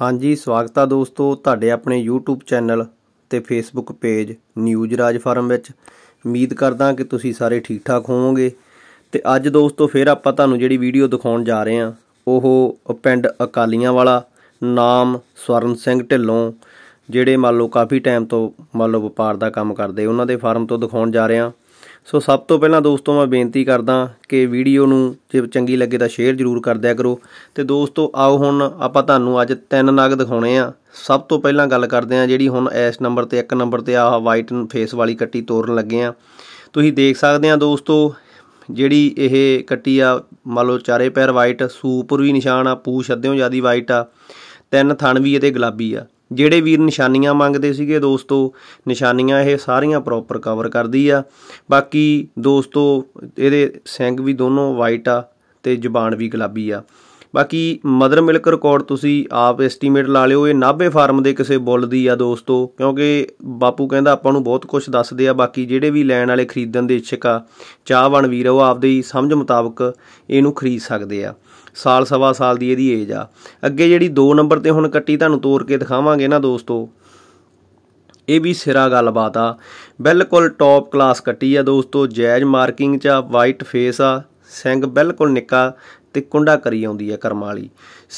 ਹਾਂਜੀ ਸਵਾਗਤ ਆ ਦੋਸਤੋ ਤੁਹਾਡੇ ਆਪਣੇ YouTube ਚੈਨਲ ਤੇ Facebook ਪੇਜ ਨਿਊਜ਼ ਰਾਜ ਫਾਰਮ ਵਿੱਚ ਉਮੀਦ ਕਰਦਾ ਕਿ ਤੁਸੀਂ ਸਾਰੇ ਠੀਕ ਠਾਕ ਹੋਵੋਗੇ ਤੇ ਅੱਜ ਦੋਸਤੋ ਫਿਰ ਆਪਾਂ ਤੁਹਾਨੂੰ ਜਿਹੜੀ ਵੀਡੀਓ ਦਿਖਾਉਣ ਜਾ ਰਹੇ ਹਾਂ ਉਹ ਪਿੰਡ ਅਕਾਲੀਆਂ ਵਾਲਾ ਨਾਮ ਸਵਰਨ ਸਿੰਘ ਢਿੱਲੋਂ ਜਿਹੜੇ ਮੰਨ ਲਓ ਕਾਫੀ ਟਾਈਮ ਤੋਂ ਮੰਨ ਲਓ ਵਪਾਰ ਦਾ ਕੰਮ ਕਰਦੇ ਉਹਨਾਂ ਦੇ ਫਾਰਮ ਤੋਂ ਦਿਖਾਉਣ ਜਾ ਰਹੇ ਹਾਂ ਸੋ ਸਭ ਤੋਂ ਪਹਿਲਾਂ ਦੋਸਤੋ ਮੈਂ ਬੇਨਤੀ ਕਰਦਾ ਕਿ ਵੀਡੀਓ ਨੂੰ ਜੇ ਚੰਗੀ ਲੱਗੇ ਤਾਂ ਸ਼ੇਅਰ ਜ਼ਰੂਰ ਕਰ ਦਿਆ ਕਰੋ ਤੇ ਦੋਸਤੋ ਆਓ ਹੁਣ ਆਪਾਂ ਤੁਹਾਨੂੰ ਅੱਜ ਤਿੰਨ ਨਗ ਦਿਖਾਉਣੇ ਆ ਸਭ ਤੋਂ ਪਹਿਲਾਂ ਗੱਲ ਕਰਦੇ ਆ ਜਿਹੜੀ ਹੁਣ ਇਸ ਨੰਬਰ ਤੇ ਇੱਕ ਨੰਬਰ ਤੇ ਆਹ ਵਾਈਟ ਫੇਸ ਵਾਲੀ ਕੱਟੀ ਤੋੜਨ ਲੱਗੇ ਆ ਤੁਸੀਂ ਦੇਖ ਸਕਦੇ ਆ ਦੋਸਤੋ ਜਿਹੜੀ ਇਹ ਕੱਟੀ ਆ ਮੰਨ ਲਓ ਚਾਰੇ ਪੈਰ ਵਾਈਟ ਸੂਪਰ ਵੀ ਨਿਸ਼ਾਨ ਆ ਪੂਛ ਅੱਧਿਓਂ ਜ਼ਿਆਦੀ ਵਾਈਟ ਆ ਤਿੰਨ ਥਣ ਵੀ ਇਹਦੇ ਗੁਲਾਬੀ ਆ ਜਿਹੜੇ ਵੀਰ ਨਿਸ਼ਾਨੀਆਂ ਮੰਗਦੇ ਸੀਗੇ ਦੋਸਤੋ ਨਿਸ਼ਾਨੀਆਂ ਇਹ ਸਾਰੀਆਂ ਪ੍ਰੋਪਰ ਕਵਰ ਕਰਦੀ ਆ ਬਾਕੀ ਦੋਸਤੋ ਇਹਦੇ ਸਿੰਗ ਵੀ ਦੋਨੋਂ ਵਾਈਟ ਆ ਤੇ ਜ਼ੁਬਾਨ ਵੀ ਗੁਲਾਬੀ ਆ ਬਾਕੀ ਮਦਰ ਮਿਲਕ ਰਿਕਾਰਡ ਤੁਸੀਂ ਆਪ ਐਸਟੀਮੇਟ ਲਾ ਲਿਓ ਇਹ ਨਾਭੇ ਫਾਰਮ ਦੇ ਕਿਸੇ ਬੁੱਲ ਦੀ ਆ ਦੋਸਤੋ ਕਿਉਂਕਿ ਬਾਪੂ ਕਹਿੰਦਾ ਆਪਾਂ ਨੂੰ ਬਹੁਤ ਕੁਝ ਦੱਸਦੇ ਆ ਬਾਕੀ ਜਿਹੜੇ ਵੀ ਲੈਣ ਵਾਲੇ ਖਰੀਦਣ ਦੇ ਇੱਛਕ ਆ ਚਾਹਵਾਨ ਵੀਰ ਉਹ ਆਪਦੀ ਸਮਝ ਮੁਤਾਬਕ ਇਹਨੂੰ ਖਰੀਦ ਸਕਦੇ ਆ ਸਾਲ ਸਵਾ ਸਾਲ ਦੀ ਇਹਦੀ ਏਜ ਆ ਅੱਗੇ ਜਿਹੜੀ 2 ਨੰਬਰ ਤੇ ਹੁਣ ਕੱਟੀ ਤੁਹਾਨੂੰ ਤੋੜ ਕੇ ਦਿਖਾਵਾਂਗੇ ਨਾ ਦੋਸਤੋ ਇਹ ਵੀ ਸਿਰਾ ਗੱਲਬਾਤ ਆ ਬਿਲਕੁਲ ਟੌਪ ਕਲਾਸ ਕੱਟੀ ਆ ਦੋਸਤੋ ਜੈਜ ਮਾਰਕਿੰਗ ਚ ਆ ਵਾਈਟ ਫੇਸ ਆ ਸਿੰਘ ਬਿਲਕੁਲ ਨਿੱਕਾ ਤੇ ਕੁੰਡਾ ਕਰੀ ਆਉਂਦੀ ਹੈ ਕਰਮ ਵਾਲੀ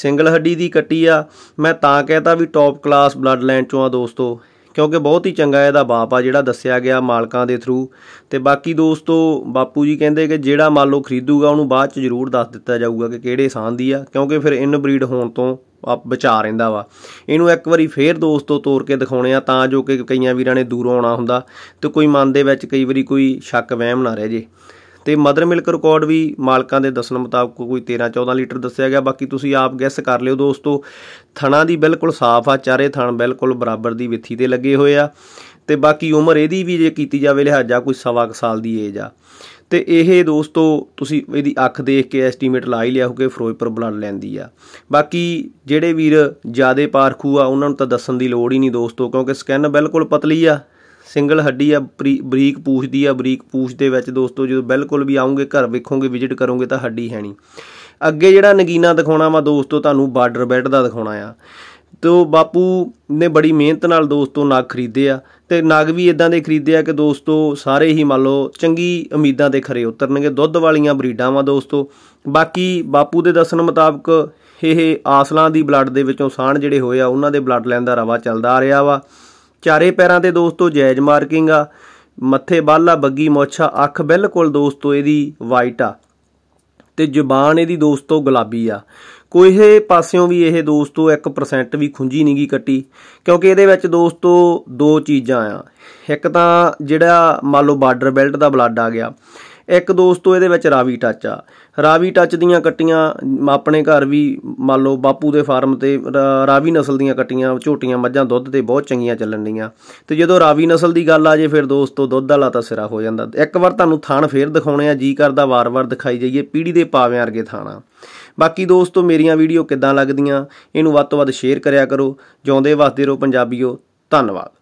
ਸਿੰਗਲ ਹੱਡੀ ਦੀ ਕੱਟੀ ਆ ਮੈਂ ਤਾਂ ਕਹਤਾ ਵੀ ਟੌਪ ਕਲਾਸ ਬਲੱਡ ਲਾਈਨ ਚੋਂ ਆ ਦੋਸਤੋ ਕਿਉਂਕਿ ਬਹੁਤ ਹੀ ਚੰਗਾ ਇਹਦਾ ਬਾਪ ਆ ਜਿਹੜਾ ਦੱਸਿਆ ਗਿਆ ਮਾਲਕਾਂ ਦੇ ਥਰੂ ਤੇ ਬਾਕੀ ਦੋਸਤੋ ਬਾਪੂ ਜੀ ਕਹਿੰਦੇ ਕਿ ਜਿਹੜਾ ਮੰਨ ਲੋ ਖਰੀਦੂਗਾ ਉਹਨੂੰ ਬਾਅਦ ਚ ਜ਼ਰੂਰ ਦੱਸ ਦਿੱਤਾ ਜਾਊਗਾ ਕਿ ਕਿਹੜੇ ਸਾਂ ਦੀ ਆ ਕਿਉਂਕਿ ਫਿਰ ਇਨ ਬਰੀਡ ਹੋਣ ਤੋਂ ਆਪ ਬਚਾ ਰਹਿੰਦਾ ਵਾ ਇਹਨੂੰ ਇੱਕ ਵਾਰੀ ਫੇਰ ਦੋਸਤੋ ਤੋੜ ਕੇ ਦਿਖਾਉਣੇ ਆ ਤਾਂ ਜੋ ਕਿ ਕਈਆਂ ਵੀਰਾਂ ਨੇ ਦੂਰੋਂ ਆਉਣਾ ਹੁੰਦਾ ਤੇ ਕੋਈ ਮਨ ਦੇ ਵਿੱਚ ਕਈ ਵਾਰੀ ਕੋਈ ਸ਼ੱਕ ਵਹਿਮ ਨਾ ਰਹਿ ਜੇ ਤੇ ਮਦਰ ਮਿਲਕ ਰਿਕਾਰਡ ਵੀ ਮਾਲਕਾਂ ਦੇ ਦੱਸਣ ਮੁਤਾਬਕ ਕੋਈ 13 14 ਲੀਟਰ ਦੱਸਿਆ ਗਿਆ ਬਾਕੀ ਤੁਸੀਂ ਆਪ ਗੈਸ ਕਰ ਲਿਓ ਦੋਸਤੋ ਥਣਾ ਦੀ ਬਿਲਕੁਲ ਸਾਫ਼ ਆ ਚਾਰੇ ਥਣ ਬਿਲਕੁਲ ਬਰਾਬਰ ਦੀ ਵਿੱਥੀ ਤੇ ਲੱਗੇ ਹੋਏ ਆ ਤੇ ਬਾਕੀ ਉਮਰ ਇਹਦੀ ਵੀ ਜੇ ਕੀਤੀ ਜਾਵੇ ਲਿਹਾਜ਼ਾ ਕੋਈ ਸਵਾ ਕ ਸਾਲ ਦੀ ਏਜ ਆ ਤੇ ਇਹ ਦੋਸਤੋ ਤੁਸੀਂ ਇਹਦੀ ਅੱਖ ਦੇਖ ਕੇ ਐਸਟੀਮੇਟ ਲਾ ਹੀ ਲਿਆ ਹੋਗੇ ਫਿਰੋਜ਼ਪੁਰ ਬਲੱਡ ਲੈਂਦੀ ਆ ਬਾਕੀ ਜਿਹੜੇ ਵੀਰ ਜਿਆਦੇ ਪਾਰਖੂ ਆ ਉਹਨਾਂ ਨੂੰ ਤਾਂ ਦੱਸਣ ਦੀ ਲੋੜ ਹੀ ਨਹੀਂ ਦੋਸਤੋ ਕਿਉਂਕਿ ਸਕਿਨ ਬਿਲਕੁਲ ਪਤਲੀ ਆ ਸਿੰਗਲ ਹੱਡੀ ਆ ਬਰੀਕ ਪੂਛ ਦੀ ਆ ਬਰੀਕ ਪੂਛ ਦੇ ਵਿੱਚ ਦੋਸਤੋ ਜਦੋਂ ਬਿਲਕੁਲ ਵੀ ਆਉਂਗੇ ਘਰ ਵੇਖੋਗੇ ਵਿਜ਼ਿਟ ਕਰੋਗੇ ਤਾਂ ਹੱਡੀ ਹੈ ਨਹੀਂ ਅੱਗੇ ਜਿਹੜਾ ਨਗੀਨਾ ਦਿਖਾਉਣਾ ਵਾ ਦੋਸਤੋ ਤੁਹਾਨੂੰ ਬਾਰਡਰ ਬੈੱਡ ਦਾ ਦਿਖਾਉਣਾ ਆ ਤੋ ਬਾਪੂ ਨੇ ਬੜੀ ਮਿਹਨਤ ਨਾਲ ਦੋਸਤੋ ਨਾਗ ਖਰੀਦੇ ਆ ਤੇ ਨਾਗ ਵੀ ਇਦਾਂ ਦੇ ਖਰੀਦੇ ਆ ਕਿ ਦੋਸਤੋ ਸਾਰੇ ਹੀ ਮੰਨ ਲਓ ਚੰਗੀ ਉਮੀਦਾਂ ਦੇ ਖਰੇ ਉਤਰਨਗੇ ਦੁੱਧ ਵਾਲੀਆਂ ਬਰੀਡਾਂ ਵਾ ਦੋਸਤੋ ਬਾਕੀ ਬਾਪੂ ਦੇ ਦੱਸਣ ਮੁਤਾਬਕ ਇਹ ਆਸਲਾਂ ਦੀ ਬਲੱਡ ਦੇ ਵਿੱਚੋਂ ਸਾਣ ਜਿਹੜੇ ਹੋਏ ਆ ਉਹਨਾਂ ਦੇ ਬਲੱਡ ਲਾਈਨ ਦਾ ਰਵਾ ਚੱਲਦਾ ਆ ਰਿਹਾ ਵਾ ਚਾਰੇ ਪੈਰਾਂ ਤੇ ਦੋਸਤੋ ਜੈਜ਼ ਮਾਰਕਿੰਗ ਆ ਮੱਥੇ ਬਾਲਾ ਬੱਗੀ ਮੋਛਾ ਅੱਖ ਬਿਲਕੁਲ ਦੋਸਤੋ ਇਹਦੀ ਵਾਈਟ ਆ ਤੇ ਜ਼ੁਬਾਨ ਇਹਦੀ ਦੋਸਤੋ ਗੁਲਾਬੀ ਆ ਕੋਈ ਇਹ ਪਾਸਿਓਂ ਵੀ ਇਹ ਦੋਸਤੋ 1% ਵੀ ਖੁੰਝੀ ਨਹੀਂਗੀ ਕੱਟੀ ਕਿਉਂਕਿ ਇਹਦੇ ਵਿੱਚ ਦੋਸਤੋ ਦੋ ਚੀਜ਼ਾਂ ਆ ਇੱਕ ਤਾਂ ਜਿਹੜਾ ਮੰਨ ਲਓ ਬਾਰਡਰ ਬੈਲਟ ਦਾ ਬਲੱਡ ਆ ਗਿਆ ਇੱਕ ਦੋਸਤੋ ਇਹਦੇ ਵਿੱਚ ਰਾਵੀ ਟੱਚ ਆ ਰਾਵੀ ਟੱਚ ਦੀਆਂ ਕੱਟੀਆਂ ਆਪਣੇ ਘਰ ਵੀ ਮੰਨ ਲਓ ਬਾਪੂ ਦੇ ਫਾਰਮ ਤੇ ਰਾਵੀ ਨਸਲ ਦੀਆਂ ਕੱਟੀਆਂ ਝੋਟੀਆਂ ਮੱਝਾਂ ਦੁੱਧ ਤੇ ਬਹੁਤ ਚੰਗੀਆਂ ਚੱਲਣ ਤੇ ਜਦੋਂ ਰਾਵੀ ਨਸਲ ਦੀ ਗੱਲ ਆ ਜੇ ਫਿਰ ਦੋਸਤੋ ਦੁੱਧ ਵਾਲਾ ਤਾਂ ਸਿਰਾ ਹੋ ਜਾਂਦਾ ਇੱਕ ਵਾਰ ਤੁਹਾਨੂੰ ਥਾਣ ਫੇਰ ਦਿਖਾਉਣੇ ਆ ਜੀ ਕਰਦਾ ਵਾਰ-ਵਾਰ ਦਿਖਾਈ ਜਾਈਏ ਪੀੜੀ ਦੇ ਪਾਵਿਆਂ ਵਰਗੇ ਥਾਣਾ ਬਾਕੀ ਦੋਸਤੋ ਮੇਰੀਆਂ ਵੀਡੀਓ ਕਿੱਦਾਂ ਲੱਗਦੀਆਂ ਇਹਨੂੰ ਵੱਧ ਤੋਂ ਵੱਧ ਸ਼ੇਅਰ ਕਰਿਆ ਕਰੋ ਜਿਉਂਦੇ ਵਸਦੇ ਰਹੋ ਪੰਜਾਬੀਓ ਧੰਨਵਾਦ